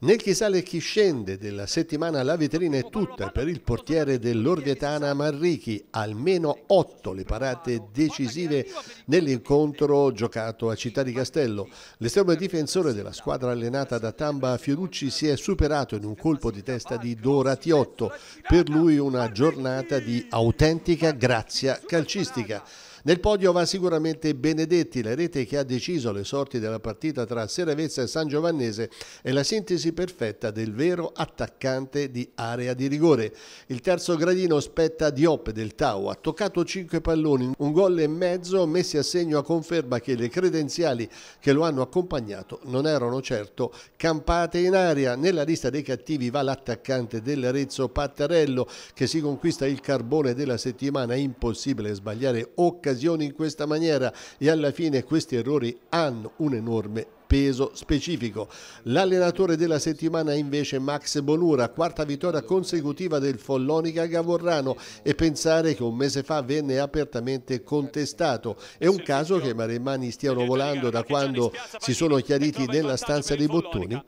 Nel chi sale e chi scende della settimana la vetrina è tutta per il portiere dell'Orvietana Marrichi, almeno otto le parate decisive nell'incontro giocato a Città di Castello. L'estremo difensore della squadra allenata da Tamba Fiorucci si è superato in un colpo di testa di Doratiotto, per lui una giornata di autentica grazia calcistica. Nel podio va sicuramente Benedetti, la rete che ha deciso le sorti della partita tra Serevezza e San Giovannese è la sintesi perfetta del vero attaccante di area di rigore. Il terzo gradino spetta Diop del Tau, ha toccato 5 palloni, un gol e mezzo messi a segno a conferma che le credenziali che lo hanno accompagnato non erano certo campate in aria. Nella lista dei cattivi va l'attaccante dell'Arezzo Pattarello che si conquista il carbone della settimana, impossibile sbagliare occasione occasioni in questa maniera e alla fine questi errori hanno un enorme peso specifico. L'allenatore della settimana è invece Max Bonura, quarta vittoria consecutiva del Follonica Gavorrano e pensare che un mese fa venne apertamente contestato. È un caso che i maremmani stiano volando da quando si sono chiariti nella stanza dei bottoni?